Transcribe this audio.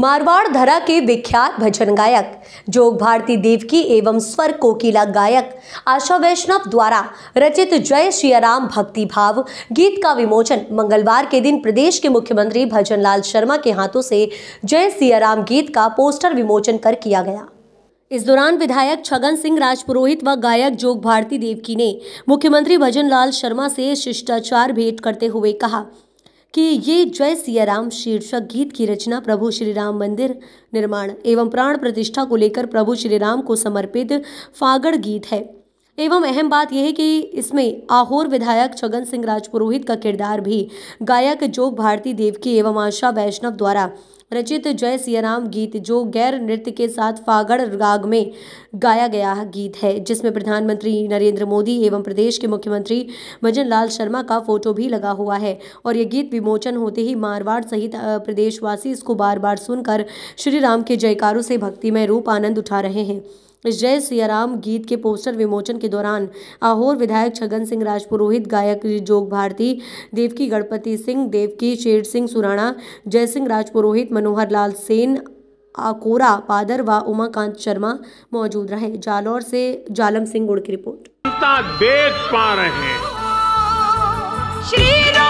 मारवाड़ धरा के विख्यात भजन गायक जोग भारती देवकी एवं स्वर कोकिला गायक आशा वैष्णव द्वारा रचित जय श्रियाराम भक्ति भाव गीत का विमोचन मंगलवार के दिन प्रदेश के मुख्यमंत्री भजन लाल शर्मा के हाथों से जय सियाराम गीत का पोस्टर विमोचन कर किया गया इस दौरान विधायक छगन सिंह राजपुरोहित व गायक जोग भारती देवकी ने मुख्यमंत्री भजन लाल शर्मा से शिष्टाचार भेंट करते हुए कहा कि ये जय सियाराम शीर्षक गीत की रचना प्रभु श्री राम मंदिर निर्माण एवं प्राण प्रतिष्ठा को लेकर प्रभु श्री राम को समर्पित फागड़ गीत है एवं अहम बात यह है कि इसमें आहोर विधायक छगन सिंह राजपुरोहित का किरदार भी गायक जोग भारती देवकी एवं आशा वैष्णव द्वारा रचित जय सियाराम गीत जो गैर नृत्य के साथ फागड़ राग में गाया गया गीत है जिसमें प्रधानमंत्री नरेंद्र मोदी एवं प्रदेश के मुख्यमंत्री भजन लाल शर्मा का फोटो भी लगा हुआ है और ये गीत विमोचन होते ही मारवाड़ सहित प्रदेशवासी इसको बार बार सुनकर श्री राम के जयकारों से भक्तिमय रूप आनंद उठा रहे हैं जय सियाराम गीत के पोस्टर विमोचन के दौरान आहोर विधायक छगन सिंह राजपुरोहित गायक जोग भारती देवकी गणपति सिंह देवकी शेर सिंह सुराणा जय सिंह राजपुरोहित मनोहर लाल सेन आकोरा पादर व उमाकांत शर्मा मौजूद रहे जालौर से जालम सिंह गुड़ की रिपोर्ट देख पा रहे श्री